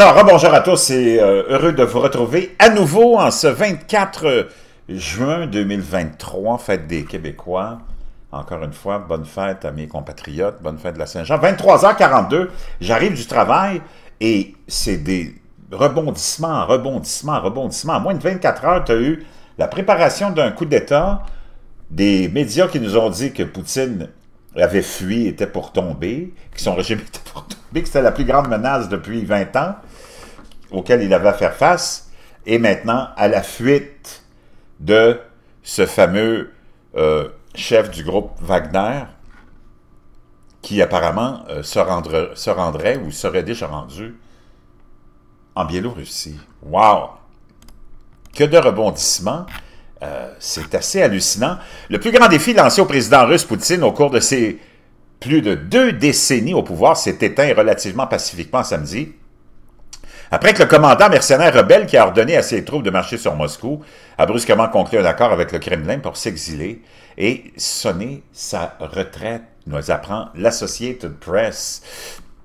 Alors, bonjour à tous et euh, heureux de vous retrouver à nouveau en ce 24 euh, juin 2023, fête des Québécois. Encore une fois, bonne fête à mes compatriotes, bonne fête de la Saint-Jean. 23h42, j'arrive du travail et c'est des rebondissements, rebondissements, rebondissements. En moins de 24 heures, tu as eu la préparation d'un coup d'État, des médias qui nous ont dit que Poutine avait fui, était pour tomber, que son régime était pour tomber, que c'était la plus grande menace depuis 20 ans auquel il avait à faire face, et maintenant à la fuite de ce fameux euh, chef du groupe Wagner, qui apparemment euh, se, se, rendrait ou serait déjà rendu en Biélorussie. Wow! Que de rebondissements! Euh, c'est assez hallucinant. Le plus grand défi lancé au président russe Poutine au cours de ses plus de deux décennies au pouvoir s'est éteint relativement pacifiquement samedi après que le commandant mercenaire rebelle qui a ordonné à ses troupes de marcher sur Moscou a brusquement conclu un accord avec le Kremlin pour s'exiler et sonner sa retraite, nous apprend l'Associated Press.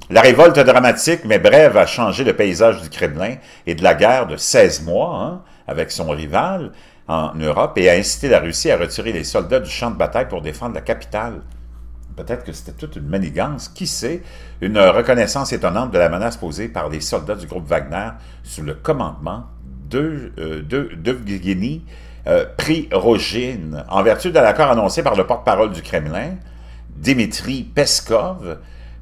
La révolte dramatique mais brève a changé le paysage du Kremlin et de la guerre de 16 mois hein, avec son rival en Europe et a incité la Russie à retirer les soldats du champ de bataille pour défendre la capitale. Peut-être que c'était toute une manigance, qui sait, une reconnaissance étonnante de la menace posée par les soldats du groupe Wagner sous le commandement de euh, de, euh, Prigogine. En vertu de l'accord annoncé par le porte-parole du Kremlin, Dmitri Peskov,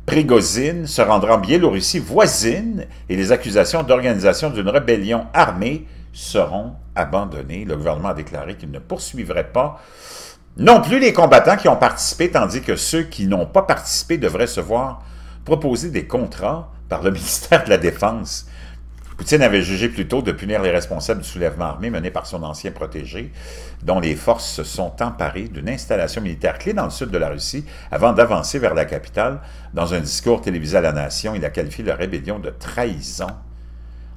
Prigozine se rendra en Biélorussie voisine et les accusations d'organisation d'une rébellion armée seront abandonnées. Le gouvernement a déclaré qu'il ne poursuivrait pas non plus les combattants qui ont participé, tandis que ceux qui n'ont pas participé devraient se voir proposer des contrats par le ministère de la Défense. Poutine avait jugé plus tôt de punir les responsables du soulèvement armé mené par son ancien protégé, dont les forces se sont emparées d'une installation militaire clé dans le sud de la Russie avant d'avancer vers la capitale. Dans un discours télévisé à la nation, il a qualifié la rébellion de trahison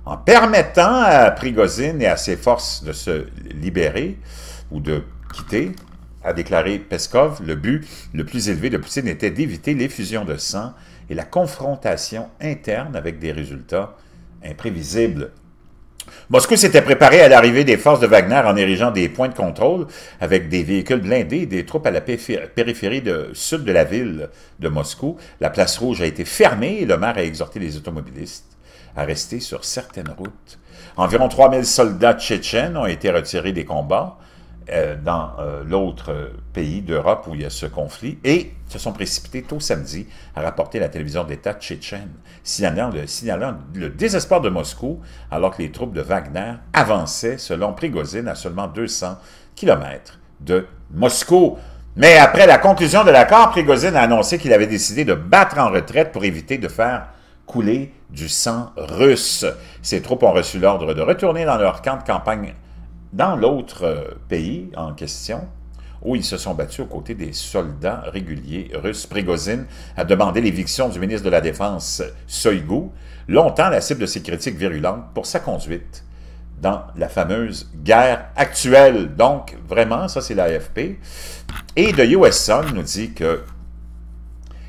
en permettant à Prigozine et à ses forces de se libérer ou de quitter a déclaré Peskov, le but le plus élevé de Poutine était d'éviter l'effusion de sang et la confrontation interne avec des résultats imprévisibles. Moscou s'était préparé à l'arrivée des forces de Wagner en érigeant des points de contrôle avec des véhicules blindés et des troupes à la périphérie de, sud de la ville de Moscou. La place rouge a été fermée et le maire a exhorté les automobilistes à rester sur certaines routes. Environ 3000 soldats tchétchènes ont été retirés des combats. Euh, dans euh, l'autre pays d'Europe où il y a ce conflit et se sont précipités tôt samedi à rapporter la télévision d'État tchétchène, signalant le, désespoir de Moscou alors que les troupes de Wagner avançaient, selon Prigozine, à seulement 200 km de Moscou. Mais après la conclusion de l'accord, Prigozine a annoncé qu'il avait décidé de battre en retraite pour éviter de faire couler du sang russe. Ses troupes ont reçu l'ordre de retourner dans leur camp de campagne dans l'autre euh, pays en question, où ils se sont battus aux côtés des soldats réguliers russes. Prigozhin a demandé l'éviction du ministre de la Défense Soïgou, longtemps la cible de ses critiques virulentes pour sa conduite dans la fameuse guerre actuelle. Donc, vraiment, ça c'est l'AFP. Et The US nous dit que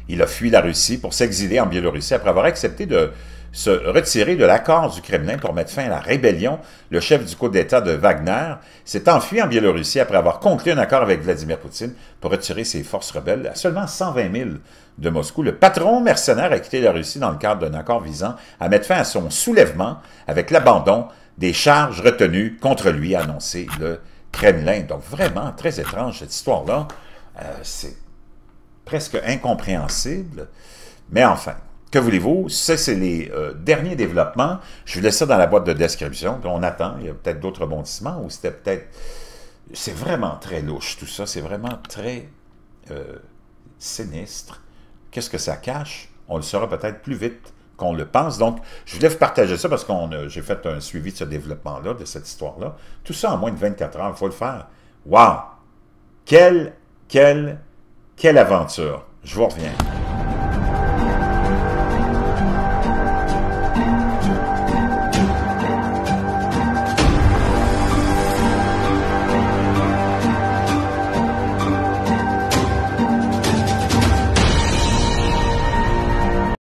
il a fui la Russie pour s'exiler en Biélorussie après avoir accepté de se retirer de l'accord du Kremlin pour mettre fin à la rébellion, le chef du coup d'État de Wagner s'est enfui en Biélorussie après avoir conclu un accord avec Vladimir Poutine pour retirer ses forces rebelles à seulement 120 000 de Moscou. Le patron mercenaire a quitté la Russie dans le cadre d'un accord visant à mettre fin à son soulèvement avec l'abandon des charges retenues contre lui, a annoncé le Kremlin. Donc vraiment très étrange cette histoire-là. Euh, c'est presque incompréhensible, mais enfin, que voulez-vous? Ça, c'est les euh, derniers développements. Je vous laisse ça dans la boîte de description. On attend. Il y a peut-être d'autres rebondissements ou c'était peut-être... C'est vraiment très louche, tout ça. C'est vraiment très euh, sinistre. Qu'est-ce que ça cache? On le saura peut-être plus vite qu'on le pense. Donc, je voulais vous partager ça parce que j'ai fait un suivi de ce développement-là, de cette histoire-là. Tout ça en moins de 24 heures, il faut le faire. Wow! Quelle, quelle, quelle aventure! Je vous reviens.